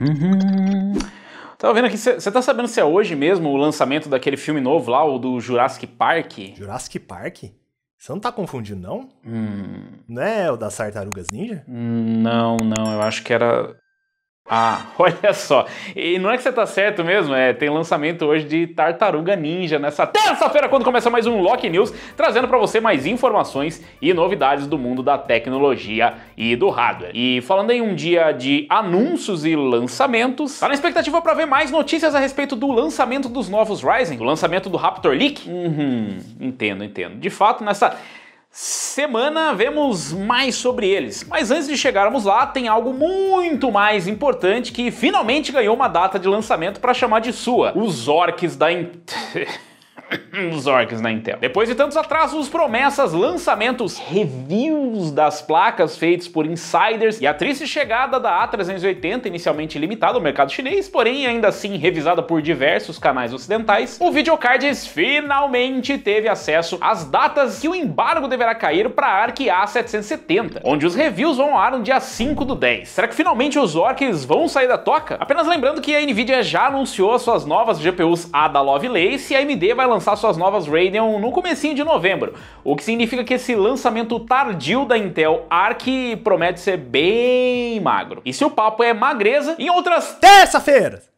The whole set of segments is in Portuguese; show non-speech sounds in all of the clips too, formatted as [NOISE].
Uhum. Tava vendo aqui, você tá sabendo se é hoje mesmo o lançamento daquele filme novo lá, o do Jurassic Park? Jurassic Park? Você não tá confundindo, não? Hum. Não é o das tartarugas ninja? Hum, não, não, eu acho que era. Ah, [LAUGHS] olha só. E não é que você tá certo mesmo, é, tem lançamento hoje de Tartaruga Ninja nessa terça-feira quando começa mais um Lock News, trazendo para você mais informações e novidades do mundo da tecnologia e do hardware. E falando em um dia de anúncios e lançamentos, tá na expectativa para ver mais notícias a respeito do lançamento dos novos Ryzen, do lançamento do Raptor Leak? Uhum, entendo, entendo. De fato, nessa semana vemos mais sobre eles. Mas antes de chegarmos lá, tem algo muito mais importante que finalmente ganhou uma data de lançamento para chamar de sua: os orques da. [LAUGHS] [LAUGHS] os orcs na Intel. Depois de tantos atrasos, promessas, lançamentos, reviews das placas feitos por insiders e a triste chegada da A380, inicialmente limitada ao mercado chinês, porém ainda assim revisada por diversos canais ocidentais, o Videocards finalmente teve acesso às datas que o embargo deverá cair para a ARC A770, onde os reviews vão ao ar no dia 5 do 10. Será que finalmente os orcs vão sair da toca? Apenas lembrando que a Nvidia já anunciou suas novas GPUs Ada Lovelace e a AMD vai lançar lançar suas novas Radeon no comecinho de novembro, o que significa que esse lançamento tardio da Intel Arc promete ser bem magro. E se o papo é magreza, em outras terça-feiras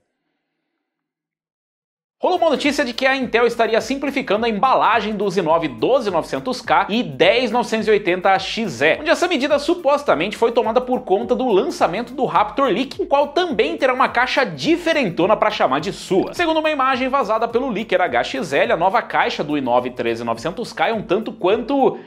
Rolou uma notícia de que a Intel estaria simplificando a embalagem dos i9 12900K e 10980XE, onde essa medida supostamente foi tomada por conta do lançamento do Raptor Leak, o qual também terá uma caixa diferentona para chamar de sua. Segundo uma imagem vazada pelo leaker HXL, a nova caixa do i9 13900K é um tanto quanto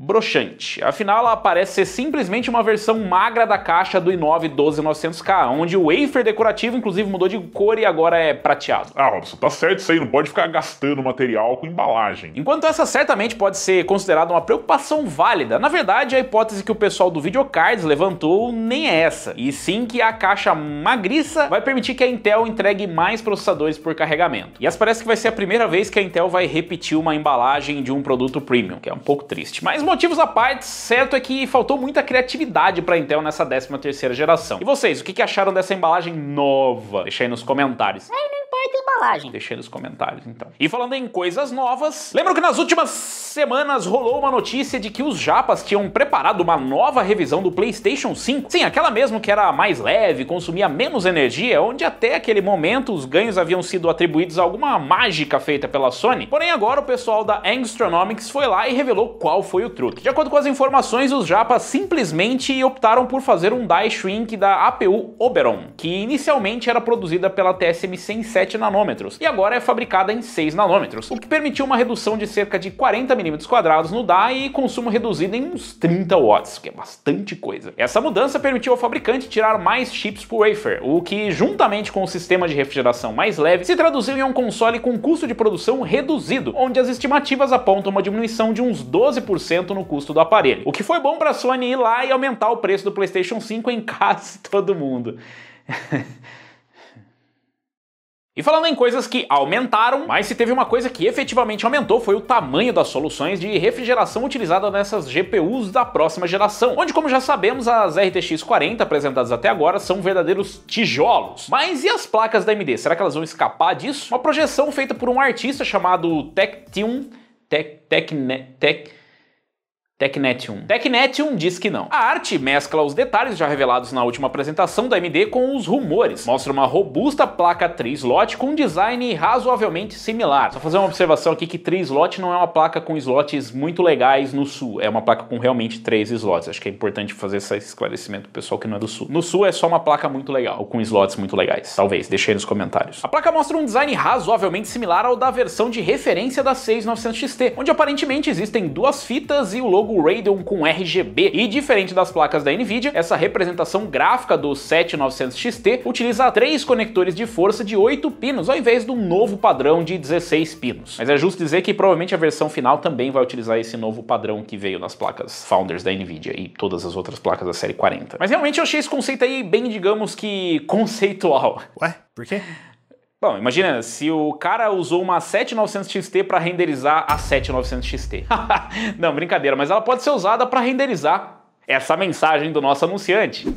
broxante. Afinal, ela parece ser simplesmente uma versão magra da caixa do i9 12900K, onde o wafer decorativo inclusive mudou de cor e agora é prateado. Ah, Robson, tá certo isso aí, não pode ficar gastando material com embalagem. Enquanto essa certamente pode ser considerada uma preocupação válida, na verdade a hipótese que o pessoal do Videocards levantou nem é essa, e sim que a caixa magriça vai permitir que a Intel entregue mais processadores por carregamento. E essa parece que vai ser a primeira vez que a Intel vai repetir uma embalagem de um produto premium, que é um pouco triste, mas motivos à parte, certo é que faltou muita criatividade para Intel nessa 13ª geração. E vocês, o que acharam dessa embalagem nova? Deixa aí nos comentários embalagem. Deixei nos comentários, então. E falando em coisas novas, lembro que nas últimas semanas rolou uma notícia de que os japas tinham preparado uma nova revisão do PlayStation 5. Sim, aquela mesmo que era mais leve, consumia menos energia, onde até aquele momento os ganhos haviam sido atribuídos a alguma mágica feita pela Sony. Porém, agora o pessoal da Angstronomics foi lá e revelou qual foi o truque. De acordo com as informações, os japas simplesmente optaram por fazer um die shrink da APU Oberon, que inicialmente era produzida pela TSMC em 7 7 nanômetros e agora é fabricada em 6 nanômetros, o que permitiu uma redução de cerca de 40 milímetros quadrados no DAI e consumo reduzido em uns 30 watts, que é bastante coisa. Essa mudança permitiu ao fabricante tirar mais chips por wafer, o que, juntamente com o sistema de refrigeração mais leve, se traduziu em um console com custo de produção reduzido, onde as estimativas apontam uma diminuição de uns 12% no custo do aparelho, o que foi bom para a Sony ir lá e aumentar o preço do PlayStation 5 em quase [LAUGHS] todo mundo. [LAUGHS] E falando em coisas que aumentaram, mas se teve uma coisa que efetivamente aumentou foi o tamanho das soluções de refrigeração utilizada nessas GPUs da próxima geração, onde como já sabemos as RTX 40 apresentadas até agora são verdadeiros tijolos. Mas e as placas da AMD? Será que elas vão escapar disso? Uma projeção feita por um artista chamado Tech Tech Tech Tech TechNet1. TechNet1 diz que não. A arte mescla os detalhes já revelados na última apresentação da AMD com os rumores. Mostra uma robusta placa 3 slot com um design razoavelmente similar. Só fazer uma observação aqui que tri-slot não é uma placa com slots muito legais no Sul. É uma placa com realmente três slots. Acho que é importante fazer esse esclarecimento pro pessoal que não é do Sul. No Sul é só uma placa muito legal, ou com slots muito legais. Talvez, deixe aí nos comentários. A placa mostra um design razoavelmente similar ao da versão de referência da 6900 XT, onde aparentemente existem duas fitas e o logo logo Radeon com RGB. E diferente das placas da Nvidia, essa representação gráfica do 7900XT utiliza três conectores de força de 8 pinos, ao invés do novo padrão de 16 pinos. Mas é justo dizer que provavelmente a versão final também vai utilizar esse novo padrão que veio nas placas Founders da Nvidia e todas as outras placas da série 40. Mas realmente eu achei esse conceito aí bem, digamos que, conceitual. Ué? Por quê? Bom, imagina se o cara usou uma 7900 XT para renderizar a 7900 XT. [LAUGHS] Não, brincadeira, mas ela pode ser usada para renderizar essa mensagem do nosso anunciante.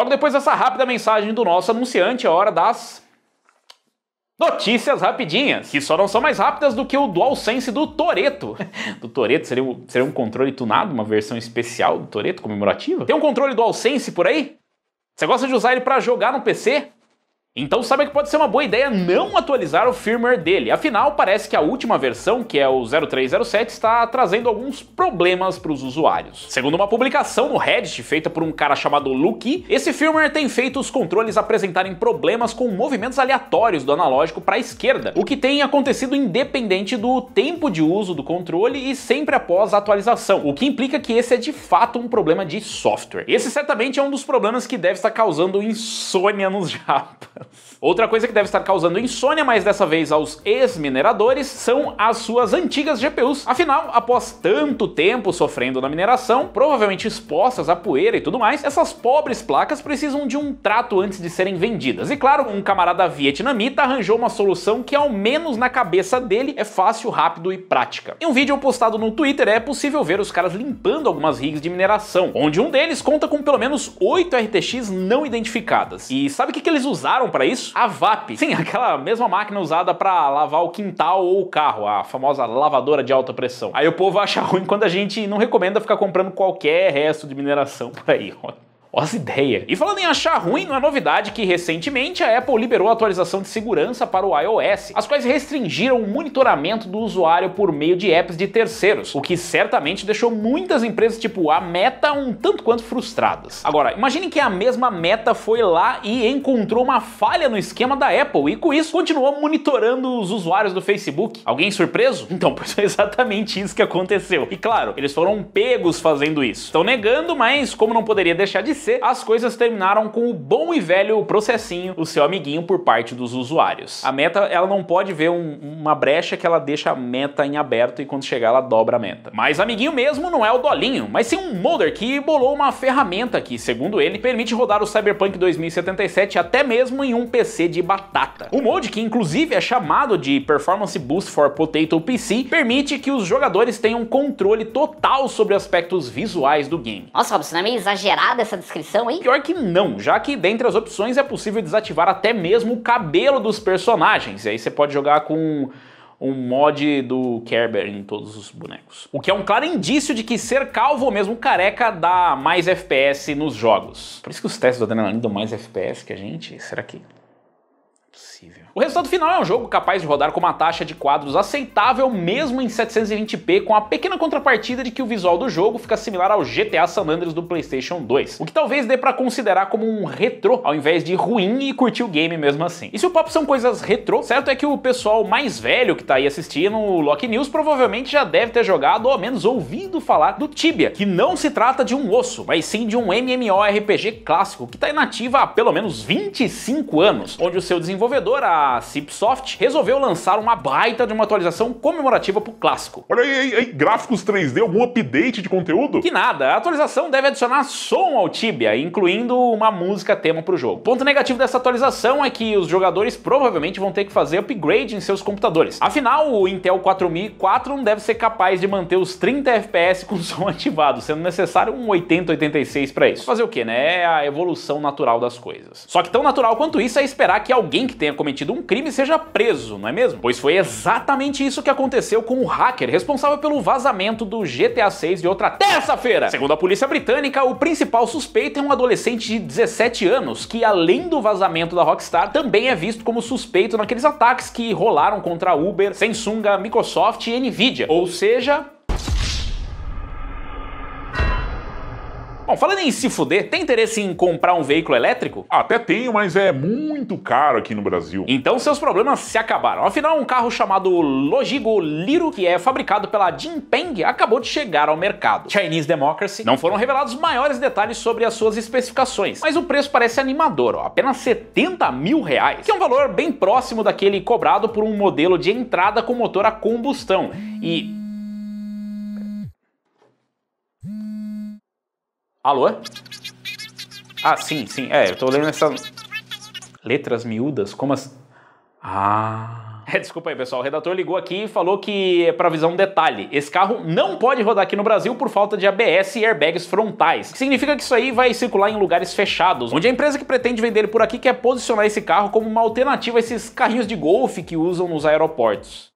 Logo depois dessa rápida mensagem do nosso anunciante, é hora das Notícias rapidinhas, que só não são mais rápidas do que o DualSense do Toreto. [LAUGHS] do Toreto seria, um, seria um controle tunado, uma versão especial do Toreto comemorativa? Tem um controle DualSense por aí? Você gosta de usar ele para jogar no PC? Então sabe que pode ser uma boa ideia não atualizar o firmware dele, afinal parece que a última versão, que é o 0307, está trazendo alguns problemas para os usuários. Segundo uma publicação no Reddit feita por um cara chamado Luki, esse firmware tem feito os controles apresentarem problemas com movimentos aleatórios do analógico para a esquerda, o que tem acontecido independente do tempo de uso do controle e sempre após a atualização, o que implica que esse é de fato um problema de software. Esse certamente é um dos problemas que deve estar causando insônia nos [LAUGHS] japas. Outra coisa que deve estar causando insônia, mas dessa vez aos ex-mineradores, são as suas antigas GPUs. Afinal, após tanto tempo sofrendo na mineração, provavelmente expostas à poeira e tudo mais, essas pobres placas precisam de um trato antes de serem vendidas. E claro, um camarada vietnamita arranjou uma solução que, ao menos na cabeça dele, é fácil, rápido e prática. Em um vídeo postado no Twitter é possível ver os caras limpando algumas rigs de mineração, onde um deles conta com pelo menos 8 RTX não identificadas. E sabe o que, que eles usaram para isso? A VAP. Sim, aquela mesma máquina usada para lavar o quintal ou o carro, a famosa lavadora de alta pressão. Aí o povo acha ruim quando a gente não recomenda ficar comprando qualquer resto de mineração [LAUGHS] por aí. Olha ideia. E falando em achar ruim, não é novidade que recentemente a Apple liberou a atualização de segurança para o iOS, as quais restringiram o monitoramento do usuário por meio de apps de terceiros, o que certamente deixou muitas empresas tipo a Meta um tanto quanto frustradas. Agora, imagine que a mesma Meta foi lá e encontrou uma falha no esquema da Apple e com isso continuou monitorando os usuários do Facebook. Alguém surpreso? Então, [LAUGHS] pois é exatamente isso que aconteceu. E claro, eles foram pegos fazendo isso. Estão negando, mas como não poderia deixar de PC, as coisas terminaram com o bom e velho processinho, o seu amiguinho por parte dos usuários. A meta, ela não pode ver um, uma brecha que ela deixa a meta em aberto e quando chegar ela dobra a meta. Mas amiguinho mesmo não é o dolinho, mas sim um modder que bolou uma ferramenta que, segundo ele, permite rodar o Cyberpunk 2077 até mesmo em um PC de batata. O mod, que inclusive é chamado de Performance Boost for Potato PC, permite que os jogadores tenham controle total sobre aspectos visuais do game. Nossa, Robson, é meio exagerada essa descrição descrição, hein? Pior que não, já que dentre as opções é possível desativar até mesmo o cabelo dos personagens. E aí você pode jogar com um mod do Kerber em todos os bonecos. O que é um claro indício de que ser calvo ou mesmo careca dá mais FPS nos jogos. Por isso que os testes do Adrenaline dão mais FPS que a gente? Será que o resultado final é um jogo capaz de rodar com uma taxa de quadros aceitável mesmo em 720p, com a pequena contrapartida de que o visual do jogo fica similar ao GTA San Andreas do PlayStation 2, o que talvez dê para considerar como um retrô, ao invés de ruim e curtir o game mesmo assim. E se o pop são coisas retrô, certo é que o pessoal mais velho que tá aí assistindo o Lock News provavelmente já deve ter jogado ou ao menos ouvido falar do Tibia, que não se trata de um osso, mas sim de um MMORPG clássico que tá inativa há pelo menos 25 anos, onde o seu desenvolvedor, a a Cipsoft resolveu lançar uma baita de uma atualização comemorativa pro clássico. Olha aí, aí, aí gráficos 3D, algum update de conteúdo? Que nada, a atualização deve adicionar som ao Tibia, incluindo uma música tema pro jogo. Ponto negativo dessa atualização é que os jogadores provavelmente vão ter que fazer upgrade em seus computadores. Afinal, o Intel 4004 não deve ser capaz de manter os 30 FPS com [LAUGHS] som ativado, sendo necessário um 8086 para isso. Fazer o que, né? É a evolução natural das coisas. Só que tão natural quanto isso é esperar que alguém que tenha cometido cometido um crime seja preso, não é mesmo? Pois foi exatamente isso que aconteceu com o hacker responsável pelo vazamento do GTA 6 de outra terça-feira. Segundo a polícia britânica, o principal suspeito é um adolescente de 17 anos, que além do vazamento da Rockstar, também é visto como suspeito naqueles ataques que rolaram contra Uber, Samsung, Microsoft e Nvidia. Ou seja, Bom, falando em se fuder, tem interesse em comprar um veículo elétrico? Até tenho, mas é muito caro aqui no Brasil. Então seus problemas se acabaram. Afinal, um carro chamado Logigo Liro, que é fabricado pela Jinpeng, acabou de chegar ao mercado. Chinese Democracy. Não foram revelados maiores detalhes sobre as suas especificações, mas o preço parece animador, ó, apenas 70 mil reais, que é um valor bem próximo daquele cobrado por um modelo de entrada com motor a combustão. E Alô? Ah, sim, sim. É, eu tô lendo essas letras miúdas, como as Ah. [LAUGHS] É, desculpa aí, pessoal. O redator ligou aqui e falou que é para avisar um detalhe. Esse carro não pode rodar aqui no Brasil por falta de ABS e airbags frontais. Que significa que isso aí vai circular em lugares fechados, onde a empresa que pretende vender por aqui quer posicionar esse carro como uma alternativa a esses carrinhos de golfe que usam nos aeroportos.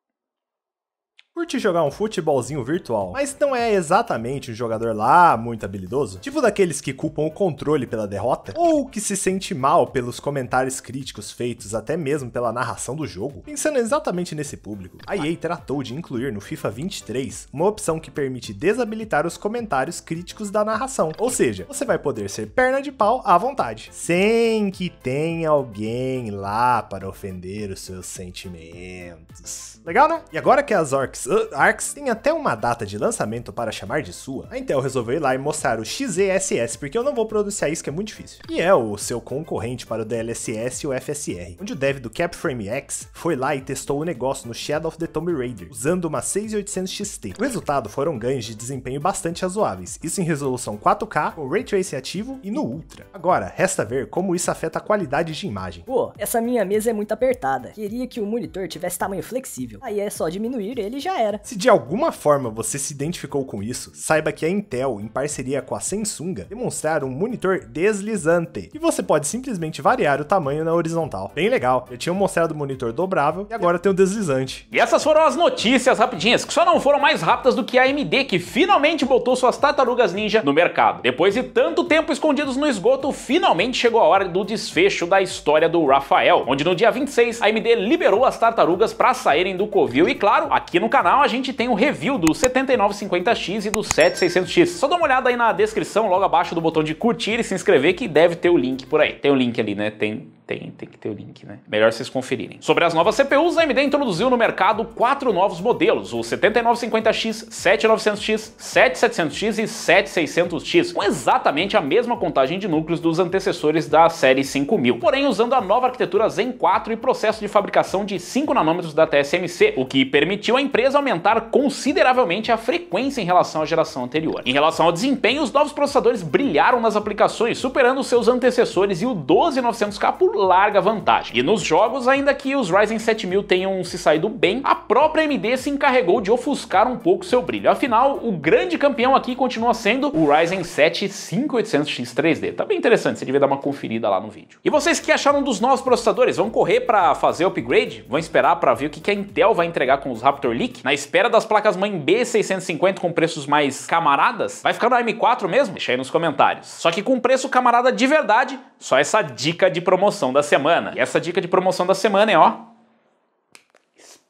Curte jogar um futebolzinho virtual, mas não é exatamente um jogador lá muito habilidoso? Tipo daqueles que culpam o controle pela derrota? Ou que se sente mal pelos comentários críticos feitos até mesmo pela narração do jogo? Pensando exatamente nesse público, a EA tratou de incluir no FIFA 23 uma opção que permite desabilitar os comentários críticos da narração, ou seja, você vai poder ser perna de pau à vontade, sem que tenha alguém lá para ofender os seus sentimentos. Legal, né? E agora que as orcs Arcs, tem até uma data de lançamento para chamar de sua, a Intel resolveu ir lá e mostrar o XESS, porque eu não vou pronunciar isso que é muito difícil. E é o seu concorrente para o DLSS e o FSR, onde o dev do Capframe X foi lá e testou o negócio no Shadow of the Tomb Raider, usando uma 6800 XT. O resultado foram ganhos de desempenho bastante razoáveis, isso em resolução 4K, com Ray Tracing ativo e no Ultra. Agora, resta ver como isso afeta a qualidade de imagem. Pô, essa minha mesa é muito apertada, queria que o monitor tivesse tamanho flexível, aí é só diminuir ele já era. Se de alguma forma você se identificou com isso, saiba que a Intel, em parceria com a Samsung, demonstraram um monitor deslizante, e você pode simplesmente variar o tamanho na horizontal. Bem legal, eu tinha mostrado o monitor dobrável e agora tem o deslizante. E essas foram as notícias rapidinhas, que só não foram mais rápidas do que a AMD, que finalmente botou suas tartarugas ninja no mercado. Depois de tanto tempo escondidos no esgoto, finalmente chegou a hora do desfecho da história do Rafael, onde no dia 26 a AMD liberou as tartarugas para saírem do covil e claro, aqui no canal canal a gente tem um review do 7950X e do 7600X. Só dá uma olhada aí na descrição, logo abaixo do botão de curtir e se inscrever, que deve ter o link por aí. Tem o link ali, né? Tem tem, tem que ter o link, né? Melhor vocês conferirem. Sobre as novas CPUs, a AMD introduziu no mercado quatro novos modelos, o 7950X, 7900X, 7700X e 7600X, com exatamente a mesma contagem de núcleos dos antecessores da série 5000, porém usando a nova arquitetura Zen 4 e processo de fabricação de 5 nanômetros da TSMC, o que permitiu à empresa aumentar consideravelmente a frequência em relação à geração anterior. Em relação ao desempenho, os novos processadores brilharam nas aplicações, superando seus antecessores e o 12900K por larga vantagem. E nos jogos, ainda que os Ryzen 7000 tenham se saído bem, a própria AMD se encarregou de ofuscar um pouco seu brilho. Afinal, o grande campeão aqui continua sendo o Ryzen 7 5800X 3D. Tá bem interessante, você devia dar uma conferida lá no vídeo. E vocês que acharam dos novos processadores, vão correr para fazer upgrade? Vão esperar para ver o que a Intel vai entregar com os Raptor Leak? Na espera das placas-mãe B650 com preços mais camaradas? Vai ficar no M4 mesmo? Deixa aí nos comentários. Só que com preço camarada de verdade, só essa dica de promoção promoção da semana. E essa dica de promoção da semana é ó,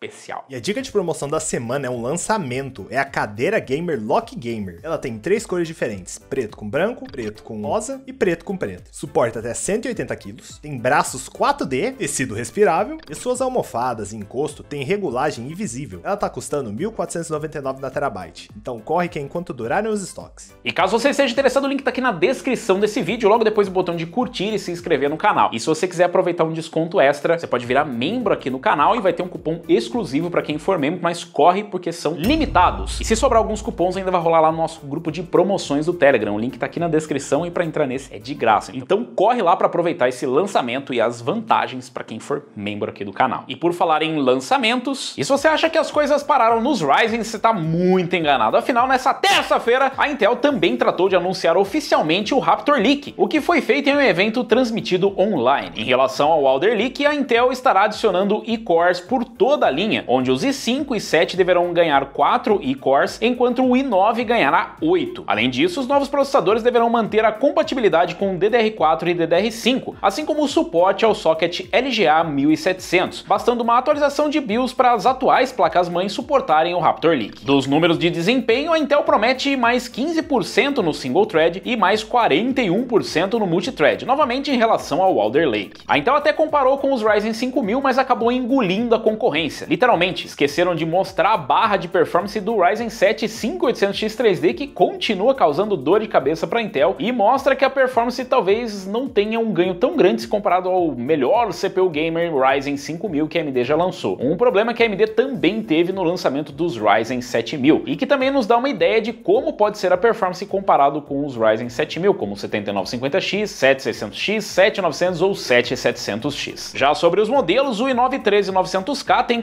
especial. E a dica de promoção da semana é um lançamento, é a cadeira gamer Lock Gamer. Ela tem três cores diferentes, preto com branco, preto com rosa e preto com preto. Suporta até 180 quilos, tem braços 4D, tecido respirável e suas almofadas e encosto têm regulagem invisível. Ela tá custando 1.499 na Terabyte, então corre que é enquanto durarem os estoques. E caso você seja interessado, o link tá aqui na descrição desse vídeo, logo depois o botão de curtir e se inscrever no canal. E se você quiser aproveitar um desconto extra, você pode virar membro aqui no canal e vai ter um cupom exclusivo exclusivo para quem for membro, mas corre porque são limitados. E se sobrar alguns cupons, ainda vai rolar lá no nosso grupo de promoções do Telegram. O link tá aqui na descrição e para entrar nesse é de graça. Então corre lá para aproveitar esse lançamento e as vantagens para quem for membro aqui do canal. E por falar em lançamentos, e se você acha que as coisas pararam nos Ryzen, você tá muito enganado. Afinal, nessa terça-feira, a Intel também tratou de anunciar oficialmente o Raptor Leak, o que foi feito em um evento transmitido online. Em relação ao Alder Leak, a Intel estará adicionando e-cores por toda a linha linha, onde os i5 e 7 deverão ganhar 4 e cores enquanto o i9 ganhará 8. Além disso, os novos processadores deverão manter a compatibilidade com DDR4 e DDR5, assim como o suporte ao socket LGA 1700, bastando uma atualização de BIOS para as atuais placas-mãe suportarem o Raptor Link. Dos números de desempenho, a Intel promete mais 15% no single thread e mais 41% no multithread, novamente em relação ao Alder Lake. A Intel até comparou com os Ryzen 5000, mas acabou engolindo a concorrência, Literalmente, esqueceram de mostrar a barra de performance do Ryzen 7 5800X 3D que continua causando dor de cabeça para a Intel e mostra que a performance talvez não tenha um ganho tão grande se comparado ao melhor CPU gamer Ryzen 5000 que a AMD já lançou. Um problema que a AMD também teve no lançamento dos Ryzen 7000 e que também nos dá uma ideia de como pode ser a performance comparado com os Ryzen 7000 como 7950X, 7600X, 7900 ou 7700X. Já sobre os modelos, o i9 13900K tem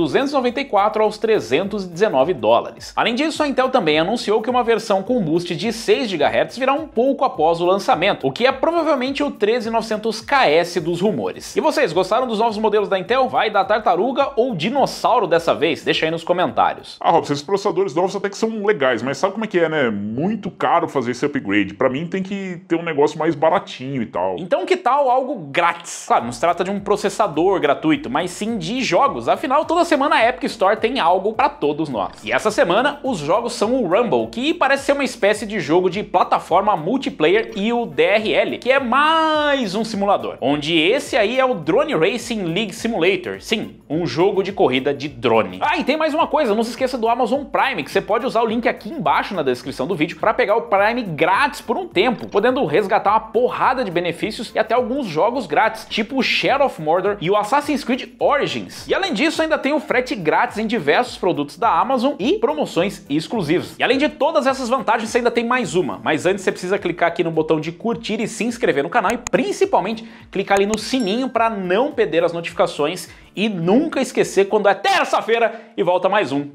294 aos 319 dólares. Além disso, a Intel também anunciou que uma versão com boost de 6 GHz virá um pouco após o lançamento, o que é provavelmente o 13900KS dos rumores. E vocês, gostaram dos novos modelos da Intel? Vai da tartaruga ou dinossauro dessa vez? Deixa aí nos comentários. Ah, Rob, esses processadores novos até que são legais, mas sabe como é que é, né? Muito caro fazer esse upgrade. Para mim tem que ter um negócio mais baratinho e tal. Então que tal algo grátis? Claro, não se trata de um processador gratuito, mas sim de jogos. Afinal, todas semana a Epic Store tem algo para todos nós. E essa semana os jogos são o Rumble, que parece ser uma espécie de jogo de plataforma multiplayer e o DRL, que é mais um simulador. Onde esse aí é o Drone Racing League Simulator. Sim, um jogo de corrida de drone. Ah, e tem mais uma coisa, não se esqueça do Amazon Prime, que você pode usar o link aqui embaixo na descrição do vídeo para pegar o Prime grátis por um tempo, podendo resgatar uma porrada de benefícios e até alguns jogos grátis, tipo o Shadow of Mordor e o Assassin's Creed Origins. E além disso, ainda tem o frete grátis em diversos produtos da Amazon e promoções exclusivas. E além de todas essas vantagens, você ainda tem mais uma, mas antes você precisa clicar aqui no botão de curtir e se inscrever no canal e principalmente clicar ali no sininho para não perder as notificações e nunca esquecer quando é terça-feira e volta mais um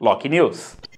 Lock News.